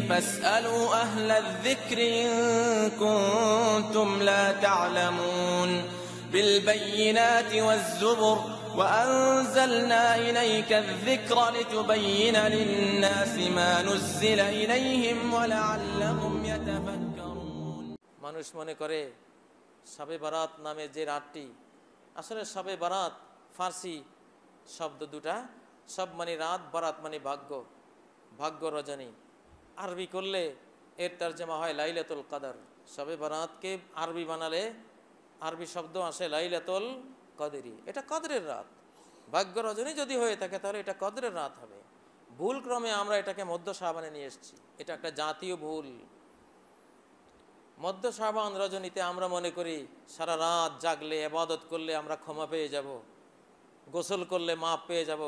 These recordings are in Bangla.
فاسألوا أهل الذكر إن كنتم لا تعلمون بالبينات والزبر وأنزلنا إليك الذكر لتبين للناس ما نزل إليهم ولعلهم يتفكرون মানুষ মনে করে শবে বারাত নামে যে রাতটি আসলে শবে বারাত ফার্সি শব্দ দুটা সব মানে রাত বারাত মানে ভাগ্য ভাগ্য রজনী আরবি করলে এর তর্জমা হয় লাইলাতুল কাদার সবে বারাতকে আরবি বানালে আরবি শব্দ আসে লাইলাতুল কদেরি এটা কদরের রাত ভাগ্য রজনী যদি হয়ে থাকে তাহলে এটা কদরের রাত হবে ভুল ক্রমে আমরা এটাকে মধ্য সাবানে নিয়ে এসেছি এটা একটা জাতীয় ভুল মধ্য সাবান রজনীতে আমরা মনে করি সারা রাত জাগলে এবাদত করলে আমরা ক্ষমা পেয়ে যাব গোসল করলে মাপ পেয়ে যাব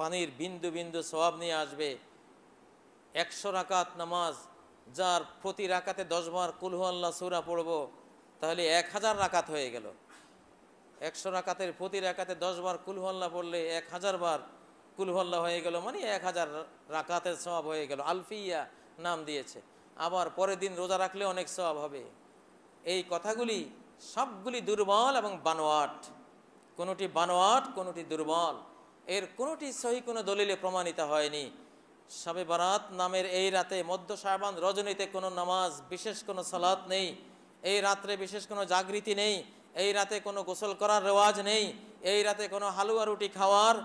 পানির বিন্দু বিন্দু সবাব নিয়ে আসবে একশো রাকাত নামাজ যার প্রতি রাকাতে দশবার কুলহু আল্লাহ সুরা পড়ব তাহলে এক হাজার রাকাত হয়ে গেল একশো রাকাতের প্রতি রাকাতে দশবার কুলহু আল্লাহ পড়লে এক হাজার বার কুলহু আল্লাহ হয়ে গেল মানে এক হাজার রাকাতের স্বভাব হয়ে গেল আলফিয়া নাম দিয়েছে আবার পরের দিন রোজা রাখলে অনেক স্বভাব হবে এই কথাগুলি সবগুলি দুর্বল এবং বানোয়াট কোনোটি বানোয়াট কোনোটি দুর্বল এর কোনোটি সহি কোনো দলিলে প্রমাণিত হয়নি শবে বারাত নামের এই রাতে মধ্য সাহবান রজনীতে কোনো নামাজ বিশেষ কোনো সালাত নেই এই রাত্রে বিশেষ কোনো জাগৃতি নেই এই রাতে কোনো গোসল করার রেওয়াজ নেই এই রাতে কোনো হালুয়া রুটি খাওয়ার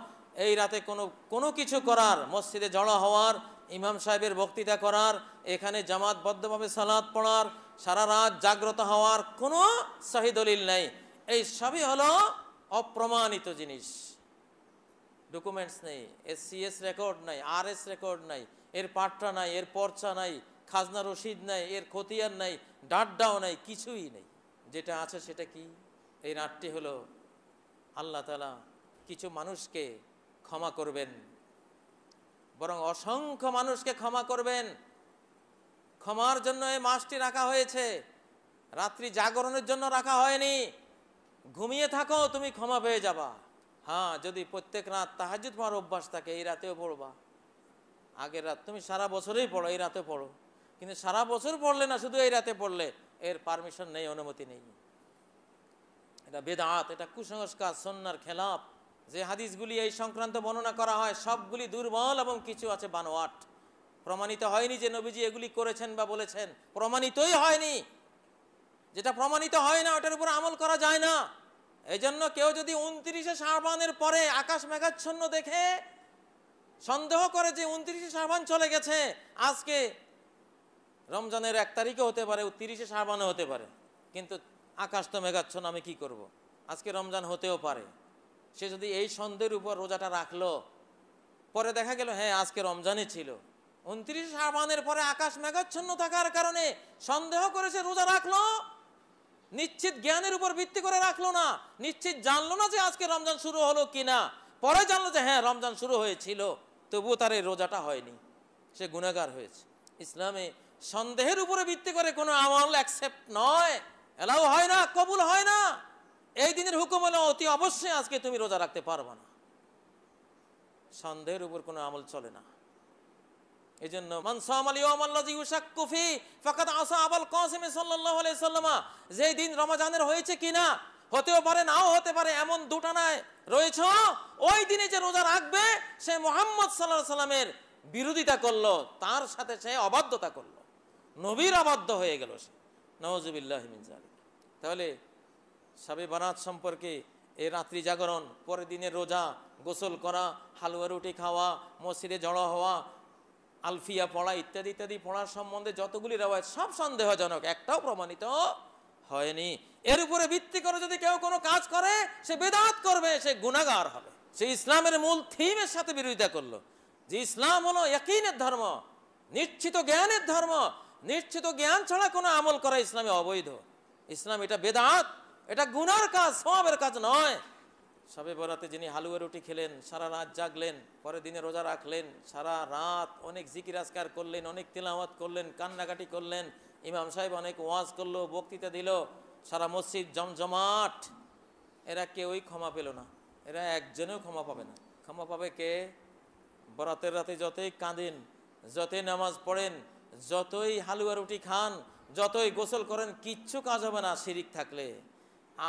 এই রাতে কোনো কোনো কিছু করার মসজিদে জড়ো হওয়ার ইমাম সাহেবের বক্তৃতা করার এখানে জামাতবদ্ধভাবে সালাদ পড়ার সারা রাত জাগ্রত হওয়ার কোনো সহিদলিল নেই এই সবই হলো অপ্রমাণিত জিনিস ডকুমেন্টস নেই এর এস রেকর্ড নাই আর এস রেকর্ড নাই এর পাট্টা নাই এর পর্চা নাই খাজনা রশিদ নাই এর খতিয়ার নাই ডাড্ডাও নাই কিছুই নেই যেটা আছে সেটা কি এই রাতটি হলো আল্লাহ তালা কিছু মানুষকে ক্ষমা করবেন বরং অসংখ্য মানুষকে ক্ষমা করবেন ক্ষমার জন্য এই মাসটি রাখা হয়েছে রাত্রি জাগরণের জন্য রাখা হয়নি ঘুমিয়ে থাকো তুমি ক্ষমা পেয়ে যাবা হ্যাঁ যদি প্রত্যেক রাত তাহাজুদ পড়ার অভ্যাস থাকে এই রাতেও পড়বা আগের রাত তুমি সারা বছরেই পড়ো এই রাতে পড়ো কিন্তু সারা বছর পড়লে না শুধু এই রাতে পড়লে এর পারমিশন নেই অনুমতি নেই এটা বেদাত এটা কুসংস্কার সন্ন্যার খেলাপ যে হাদিসগুলি এই সংক্রান্ত বর্ণনা করা হয় সবগুলি দুর্বল এবং কিছু আছে বানোয়াট প্রমাণিত হয়নি যে নবীজি এগুলি করেছেন বা বলেছেন প্রমাণিতই হয়নি যেটা প্রমাণিত হয় না ওটার উপর আমল করা যায় না এই জন্য কেউ যদি উনত্রিশে শাহবানের পরে আকাশ মেঘাচ্ছন্ন দেখে সন্দেহ করে যে উনত্রিশে শাহবান চলে গেছে আজকে রমজানের এক তারিখে হতে পারে তিরিশে শাহবানে হতে পারে কিন্তু আকাশ তো মেঘাচ্ছন্ন আমি কি করব। আজকে রমজান হতেও পারে সে যদি এই সন্দেহের উপর রোজাটা রাখলো পরে দেখা গেল হ্যাঁ আজকে রমজানই ছিল উনত্রিশে শাহবানের পরে আকাশ মেঘাচ্ছন্ন থাকার কারণে সন্দেহ করে সে রোজা রাখলো নিশ্চিত জ্ঞানের উপর ভিত্তি করে রাখলো না নিশ্চিত জানলো না যে আজকে রমজান শুরু হলো কিনা পরে জানলো যে হ্যাঁ রমজান শুরু হয়েছিল তবুও তার এই রোজাটা হয়নি সে গুণাগার হয়েছে ইসলামে সন্দেহের উপরে ভিত্তি করে কোনো আমল অ্যাকসেপ্ট নয় এলাও হয় না কবুল হয় না এই দিনের হুকুম হলো অতি অবশ্যই আজকে তুমি রোজা রাখতে পারবো না সন্দেহের উপর কোনো আমল চলে না এই এজন্য যে দিন রমাজানের হয়েছে কিনা হতেও পারে নাও হতে পারে এমন দুটানায় রয়েছ ওই দিনে যে রোজা রাখবে সে মোহাম্মদ সাল্লাহ সাল্লামের বিরোধিতা করলো তার সাথে সে অবাধ্যতা করলো নবীর অবাধ্য হয়ে গেল সে নওয়াজুবিল্লাহমিন তাহলে সাবে বারাত সম্পর্কে এই রাত্রি জাগরণ পরের দিনের রোজা গোসল করা হালুয়া রুটি খাওয়া মসজিদে জড়ো হওয়া আলফিয়া পড়া ইত্যাদি ইত্যাদি পড়ার সম্বন্ধে যতগুলি রেওয়ায় সব সন্দেহজনক একটাও প্রমাণিত হয়নি এর উপরে ভিত্তি করে যদি কেউ কোনো কাজ করে সে বেদাত করবে সে গুণাগার হবে সে ইসলামের মূল থিমের সাথে বিরোধিতা করলো যে ইসলাম হলো একইনের ধর্ম নিশ্চিত জ্ঞানের ধর্ম নিশ্চিত জ্ঞান ছাড়া কোনো আমল করা ইসলামে অবৈধ ইসলাম এটা বেদাত এটা গুনার কাজ সবের কাজ নয় সবে বরাতে যিনি হালুয়া রুটি খেলেন সারা রাত জাগলেন পরের দিনে রোজা রাখলেন সারা রাত অনেক জিকির আজকার করলেন অনেক তেলাওয়াত করলেন কান্নাকাটি করলেন ইমাম সাহেব অনেক ওয়াজ করলো বক্তৃতা দিল সারা মসজিদ জমজমাট এরা কেউই ক্ষমা পেল না এরা একজনেও ক্ষমা পাবে না ক্ষমা পাবে কে বরাতের রাতে যতই কাঁদেন যতই নামাজ পড়েন যতই হালুয়া রুটি খান যতই গোসল করেন কিচ্ছু কাজ হবে না শিরিক থাকলে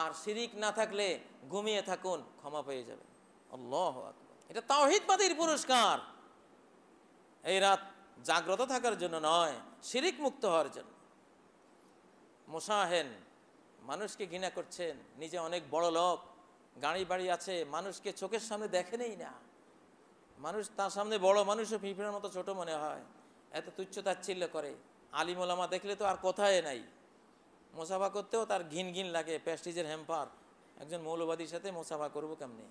আর শিরিক না থাকলে ঘুমিয়ে থাকুন ক্ষমা পেয়ে যাবেন আল্লাহ আকবর এটা তাওহিদবাদীর পুরস্কার এই রাত জাগ্রত থাকার জন্য নয় শিরিক মুক্ত হওয়ার জন্য মোসাহেন মানুষকে ঘৃণা করছেন নিজে অনেক বড় লোক গাড়ি বাড়ি আছে মানুষকে চোখের সামনে দেখেনই না মানুষ তার সামনে বড় মানুষও পিঁপড়ার মতো ছোট মনে হয় এত তুচ্ছ তাচ্ছিল্য করে আলিমোলামা দেখলে তো আর কথায় নাই মোসাফা করতেও তার ঘিন ঘিন লাগে প্যাস্টিজের হ্যাম্পার একজন মৌলবাদীর সাথে মোসাফা করবো কেমনি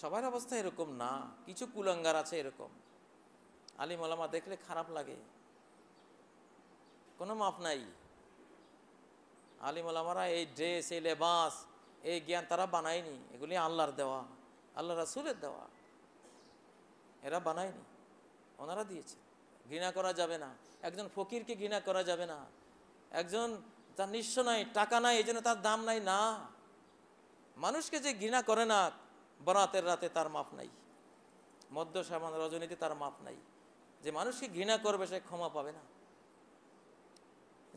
সবার অবস্থা এরকম না কিছু কুলাঙ্গার আছে এরকম আলী মোলামা দেখলে খারাপ লাগে কোনো মাপ নাই আলী মোলামারা এই ড্রেস এই লেবাস এই জ্ঞান তারা বানায়নি এগুলি আল্লাহর দেওয়া আল্লাহ রাসুলের দেওয়া এরা বানায়নি ওনারা দিয়েছে ঘৃণা করা যাবে না একজন ফকিরকে ঘৃণা করা যাবে না একজন তার নিঃস্ব নাই টাকা নাই এই জন্য তার দাম নাই না মানুষকে যে ঘৃণা করে না বরাতের রাতে তার মাপ নাই মদ্য সামান রজনীতি তার মাপ নাই যে মানুষকে ঘৃণা করবে সে ক্ষমা পাবে না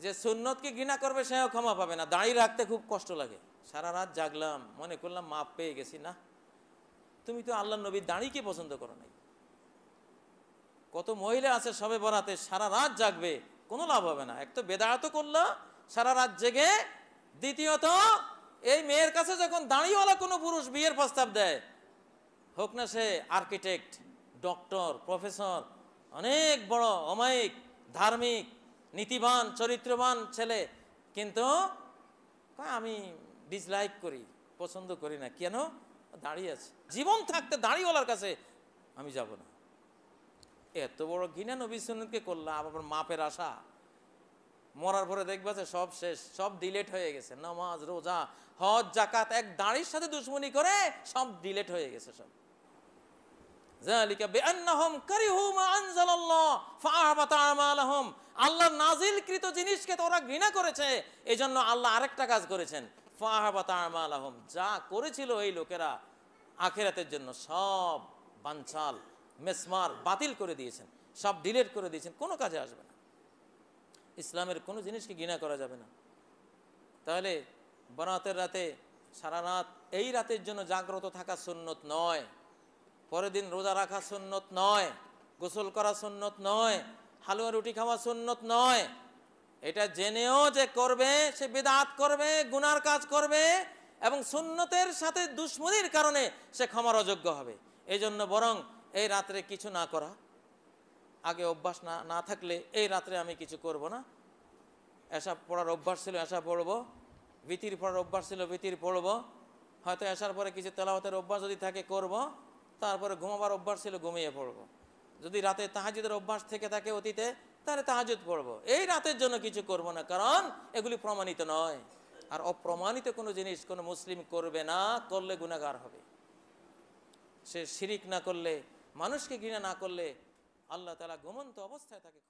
যে সুন্নতকে ঘৃণা করবে সেও ক্ষমা পাবে না দাঁড়িয়ে রাখতে খুব কষ্ট লাগে সারা রাত জাগলাম মনে করলাম মাপ পেয়ে গেছি না তুমি তো আল্লাহ নবীর কি পছন্দ করো নাই কত মহিলা আছে সবে বরাতে সারা রাত জাগবে কোনো লাভ হবে না এক তো বেদায়াত করলা সারা রাত জেগে দ্বিতীয়ত এই মেয়ের কাছে যখন দাঁড়িয়েওয়ালা কোনো পুরুষ বিয়ের প্রস্তাব দেয় হোক না সে আর্কিটেক্ট ডক্টর প্রফেসর অনেক বড় অমায়িক ধার্মিক নীতিবান চরিত্রবান ছেলে কিন্তু আমি ডিসলাইক করি পছন্দ করি না কেন দাঁড়িয়ে আছে জীবন থাকতে দাঁড়িয়েওয়ালার কাছে আমি যাব না এত বড় ঘৃণা নবী সুনদকে করলাম আবার মাপের আশা মরার পরে দেখবে যে সব শেষ সব ডিলেট হয়ে গেছে নামাজ রোজা হজ জাকাত এক দাঁড়ির সাথে দুশ্মনী করে সব ডিলেট হয়ে গেছে সব আল্লাহ নাজিলকৃত জিনিসকে ঘৃণা করেছে এই জন্য আল্লাহ আরেকটা কাজ করেছেন যা করেছিল এই লোকেরা আখেরাতের জন্য সব মেসমার বাতিল করে দিয়েছেন সব ডিলেট করে দিয়েছেন কোনো কাজে আসবে না ইসলামের কোনো জিনিসকে ঘৃণা করা যাবে না তাহলে বরাতের রাতে সারা রাত এই রাতের জন্য জাগ্রত থাকা সুন্নত নয় পরের দিন রোজা রাখা সুন্নত নয় গোসল করা সুন্নত নয় হালুয়া রুটি খাওয়া সুন্নত নয় এটা জেনেও যে করবে সে বেদাত করবে গুনার কাজ করবে এবং সুন্নতের সাথে দুশ্মনির কারণে সে ক্ষমার অযোগ্য হবে এই জন্য বরং এই রাত্রে কিছু না করা আগে অভ্যাস না না থাকলে এই রাত্রে আমি কিছু করব না এসা পড়ার অভ্যাস ছিল এসা পড়ব ভীতির পড়ার অভ্যাস ছিল ভীতির পড়ব হয়তো এসার পরে কিছু তেলাওয়াতের অভ্যাস যদি থাকে করব তারপরে ঘুমাবার অভ্যাস ছিল ঘুমিয়ে পড়ব যদি রাতে তাহাজুদের অভ্যাস থেকে থাকে অতীতে তাহলে তাহাজুদ পড়ব এই রাতের জন্য কিছু করব না কারণ এগুলি প্রমাণিত নয় আর অপ্রমাণিত কোনো জিনিস কোনো মুসলিম করবে না করলে গুণাগার হবে সে শিরিক না করলে মানুষকে ঘৃণা না করলে আল্লাহ তালা ঘুমন্ত অবস্থায় তাকে